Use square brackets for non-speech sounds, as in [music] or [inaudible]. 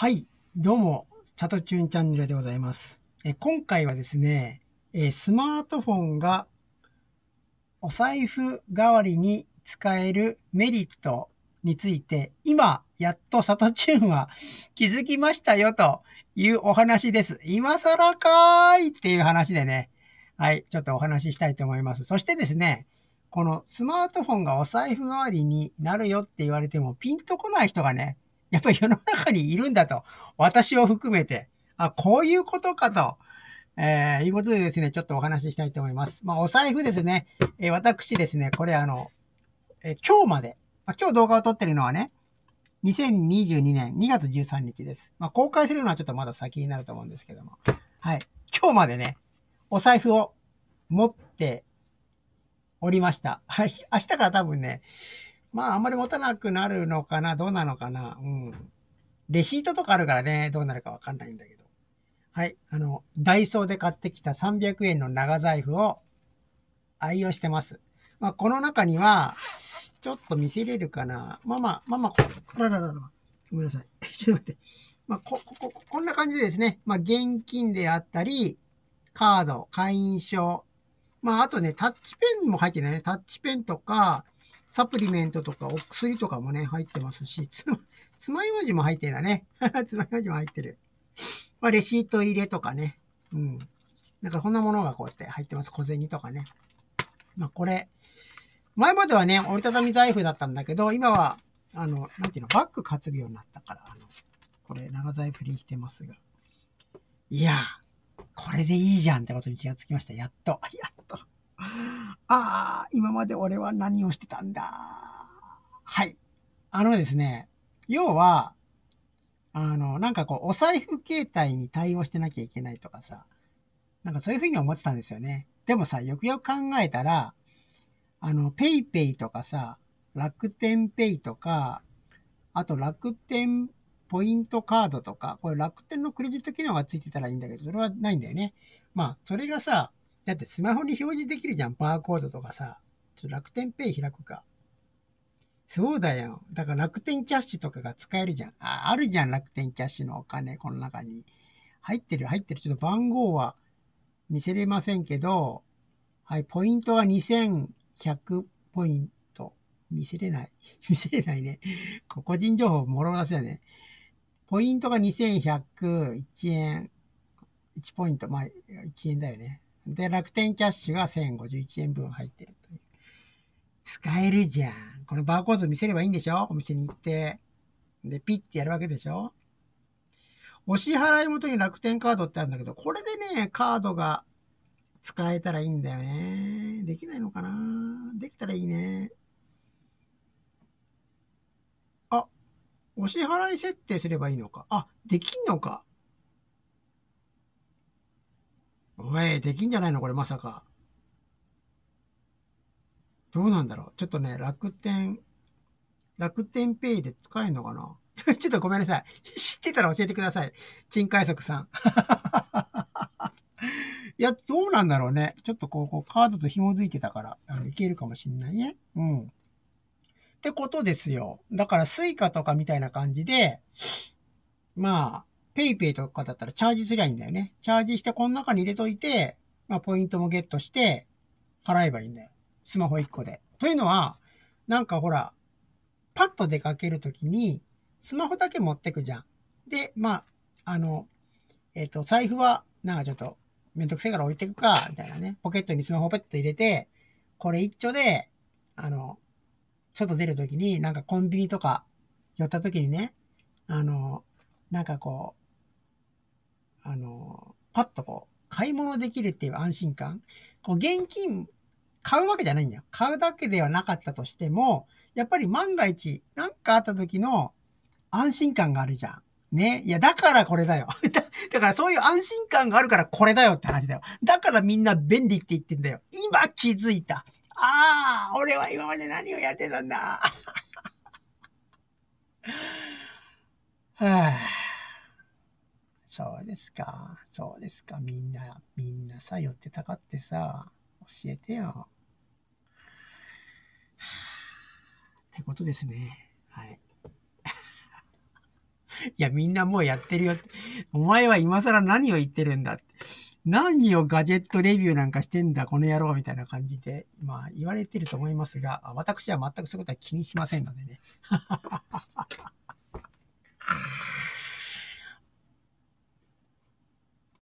はい、どうも、サトチューンチャンネルでございます。え今回はですね、えスマートフォンがお財布代わりに使えるメリットについて、今、やっとサトチューンは気づきましたよというお話です。今更かーいっていう話でね、はい、ちょっとお話ししたいと思います。そしてですね、このスマートフォンがお財布代わりになるよって言われてもピンとこない人がね、[laughs] やっぱり世の中にいるんだと。私を含めて。あ、こういうことかと。えー、いうことでですね、ちょっとお話ししたいと思います。まあ、お財布ですね。えー、私ですね、これあの、えー、今日まで、まあ、今日動画を撮ってるのはね、2022年2月13日です。まあ、公開するのはちょっとまだ先になると思うんですけども。はい。今日までね、お財布を持っておりました。はい。明日から多分ね、まあ、あんまり持たなくなるのかな、どうなのかな。うん。レシートとかあるからね、どうなるかわかんないんだけど。はい。あの、ダイソーで買ってきた300円の長財布を愛用してます。まあ、この中には、ちょっと見せれるかな。まあまあ、まあまあ、こらららら。ごめんなさい。[laughs] ちょっと待って。まあ、こ、こ、こ、こんな感じでですね。まあ、現金であったり、カード、会員証。まあ、あとね、タッチペンも入ってるね。タッチペンとか、サプリメントとかお薬とかもね、入ってますし、つ、つまようじも入ってんだね。[laughs] つまようじも入ってる。まあ、レシート入れとかね。うん。なんかこんなものがこうやって入ってます。小銭とかね。まあ、これ。前まではね、折りたたみ財布だったんだけど、今は、あの、なんていうの、バッグ担ぐようになったから、あの、これ、長財布にしてますが。いやこれでいいじゃんってことに気がつきました。やっと。[laughs] やっと。ああ、今まで俺は何をしてたんだ。はい。あのですね、要は、あの、なんかこう、お財布携帯に対応してなきゃいけないとかさ、なんかそういうふうに思ってたんですよね。でもさ、よくよく考えたら、あの、PayPay とかさ、楽天 Pay とか、あと楽天ポイントカードとか、これ楽天のクレジット機能がついてたらいいんだけど、それはないんだよね。まあ、それがさ、だってスマホに表示できるじゃん、バーコードとかさ。ちょっと楽天ペイ開くか。そうだよ。だから楽天キャッシュとかが使えるじゃん。あ、あるじゃん、楽天キャッシュのお金、この中に。入ってる、入ってる。ちょっと番号は見せれませんけど、はい、ポイントが2100ポイント。見せれない。[laughs] 見せれないね。個人情報もろがせよね。ポイントが2101円。1ポイント。まあ、1円だよね。で、楽天キャッシュは1051円分入ってるという。使えるじゃん。このバーコード見せればいいんでしょお店に行って。で、ピッてやるわけでしょお支払い元に楽天カードってあるんだけど、これでね、カードが使えたらいいんだよね。できないのかなできたらいいね。あ、お支払い設定すればいいのか。あ、できんのか。お前、できんじゃないのこれまさか。どうなんだろうちょっとね、楽天、楽天ペイで使えんのかな [laughs] ちょっとごめんなさい。知ってたら教えてください。陳快速さん。[laughs] いや、どうなんだろうね。ちょっとこう、こうカードと紐づいてたから、あのいけるかもしんないね。うん。ってことですよ。だから、スイカとかみたいな感じで、まあ、ペイペイとかだったらチャージすりゃいいんだよね。チャージしてこの中に入れといて、まあ、ポイントもゲットして、払えばいいんだよ。スマホ1個で。というのは、なんかほら、パッと出かけるときに、スマホだけ持ってくじゃん。で、まあ、あの、えっ、ー、と、財布は、なんかちょっと、めんどくせえから置いてくか、みたいなね。ポケットにスマホペット入れて、これ一丁で、あの、外出るときに、なんかコンビニとか寄ったときにね、あの、なんかこう、あの、パッとこう、買い物できるっていう安心感。こう、現金、買うわけじゃないんだよ。買うだけではなかったとしても、やっぱり万が一、何かあった時の安心感があるじゃん。ね。いや、だからこれだよ。[laughs] だからそういう安心感があるからこれだよって話だよ。だからみんな便利って言ってんだよ。今気づいた。ああ、俺は今まで何をやってたんだ。[laughs] はあそうですか。そうですか。みんな、みんなさ、寄ってたかってさ、教えてよ。ってことですね。はい。[laughs] いや、みんなもうやってるよ。お前は今更何を言ってるんだって。何をガジェットレビューなんかしてんだ、この野郎みたいな感じで、まあ言われてると思いますが、私は全くそういうことは気にしませんのでね。